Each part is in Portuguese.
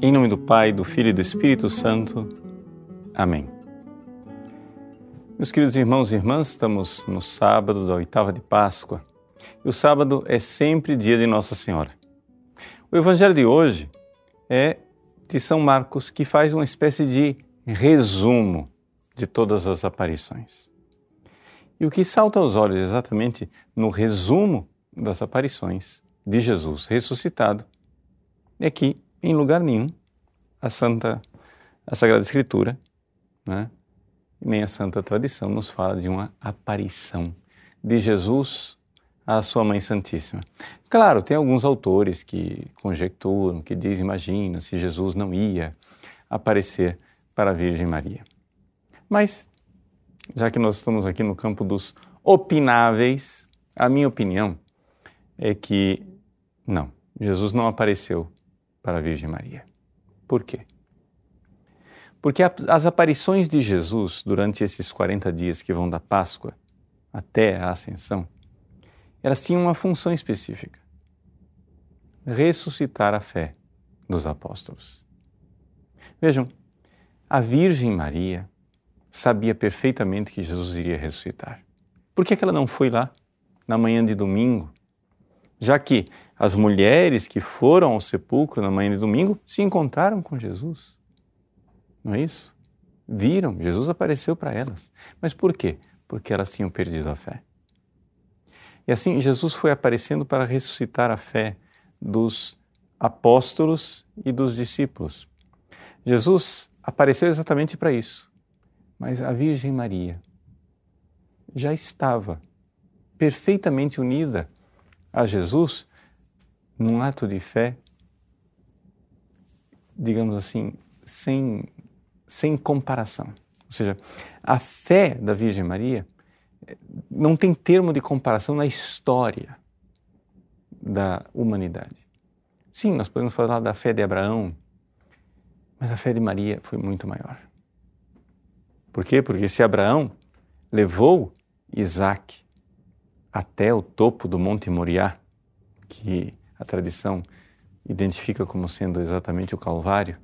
Em nome do Pai, do Filho e do Espírito Santo. Amém. Meus queridos irmãos e irmãs, estamos no sábado da oitava de Páscoa e o sábado é sempre dia de Nossa Senhora. O Evangelho de hoje é de São Marcos, que faz uma espécie de resumo de todas as aparições. E o que salta aos olhos exatamente no resumo das aparições de Jesus ressuscitado é que em lugar nenhum a Santa, a Sagrada Escritura, né? nem a Santa Tradição nos fala de uma aparição de Jesus à sua Mãe Santíssima. Claro, tem alguns autores que conjecturam, que dizem, imagina se Jesus não ia aparecer para a Virgem Maria. Mas, já que nós estamos aqui no campo dos opináveis, a minha opinião é que não, Jesus não apareceu para a Virgem Maria. Por quê? Porque as aparições de Jesus durante esses 40 dias que vão da Páscoa até a Ascensão, elas tinham uma função específica: ressuscitar a fé dos apóstolos. Vejam, a Virgem Maria sabia perfeitamente que Jesus iria ressuscitar. Por que, ela não foi lá na manhã de domingo já que as mulheres que foram ao sepulcro na manhã de domingo se encontraram com Jesus. Não é isso? Viram, Jesus apareceu para elas. Mas por quê? Porque elas tinham perdido a fé. E assim, Jesus foi aparecendo para ressuscitar a fé dos apóstolos e dos discípulos. Jesus apareceu exatamente para isso. Mas a Virgem Maria já estava perfeitamente unida a Jesus, num ato de fé, digamos assim, sem, sem comparação. Ou seja, a fé da Virgem Maria eh, não tem termo de comparação na história da humanidade. Sim, nós podemos falar da fé de Abraão, mas a fé de Maria foi muito maior. Por quê? Porque se Abraão levou Isaac até o topo do Monte Moriá, que a tradição identifica como sendo exatamente o Calvário,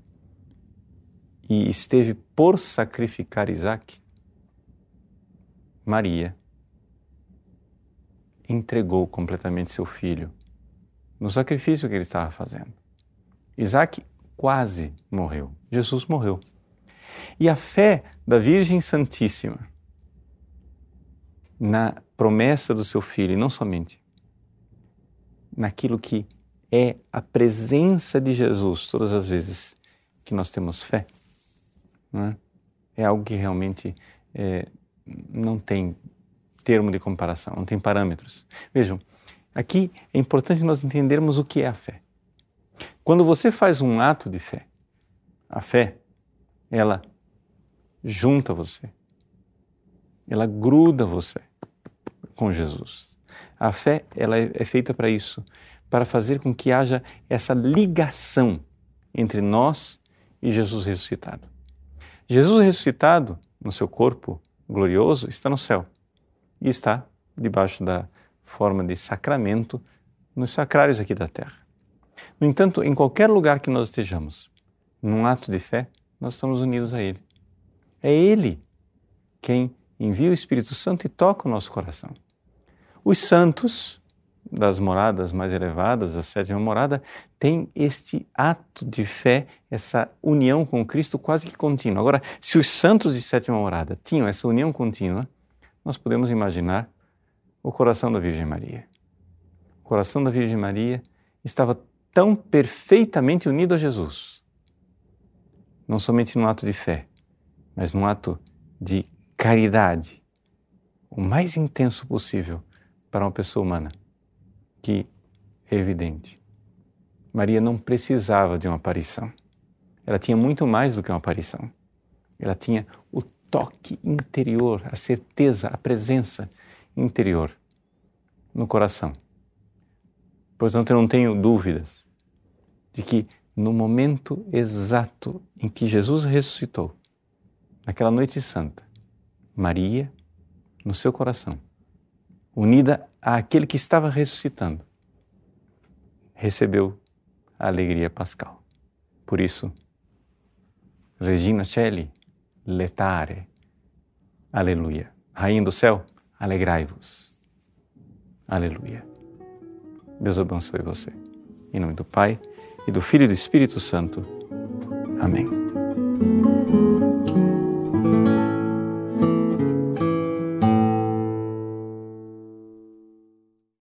e esteve por sacrificar Isaac, Maria entregou completamente seu filho no sacrifício que ele estava fazendo. Isaac quase morreu, Jesus morreu. E a fé da Virgem Santíssima na promessa do seu filho, e não somente naquilo que é a presença de Jesus todas as vezes que nós temos fé, é? é algo que realmente é, não tem termo de comparação, não tem parâmetros. Vejam, aqui é importante nós entendermos o que é a fé. Quando você faz um ato de fé, a fé, ela junta você, ela gruda você, com Jesus. A fé ela é, é feita para isso, para fazer com que haja essa ligação entre nós e Jesus ressuscitado. Jesus ressuscitado no seu corpo glorioso está no céu e está debaixo da forma de sacramento nos sacrários aqui da terra. No entanto, em qualquer lugar que nós estejamos, num ato de fé, nós estamos unidos a Ele. É Ele quem envia o Espírito Santo e toca o nosso coração. Os santos das moradas mais elevadas, a sétima morada, têm este ato de fé, essa união com Cristo quase que contínua. Agora, se os santos de sétima morada tinham essa união contínua, nós podemos imaginar o coração da Virgem Maria. O coração da Virgem Maria estava tão perfeitamente unido a Jesus, não somente no ato de fé, mas no ato de caridade o mais intenso possível para uma pessoa humana, que é evidente. Maria não precisava de uma aparição. Ela tinha muito mais do que uma aparição. Ela tinha o toque interior, a certeza, a presença interior no coração. Portanto, eu não tenho dúvidas de que no momento exato em que Jesus ressuscitou, naquela noite santa, Maria no seu coração, unida àquele que estava ressuscitando, recebeu a alegria pascal. Por isso, Regina Celi, letare, aleluia. Rainha do céu, alegrai-vos, aleluia. Deus abençoe você. Em nome do Pai, e do Filho e do Espírito Santo. Amém.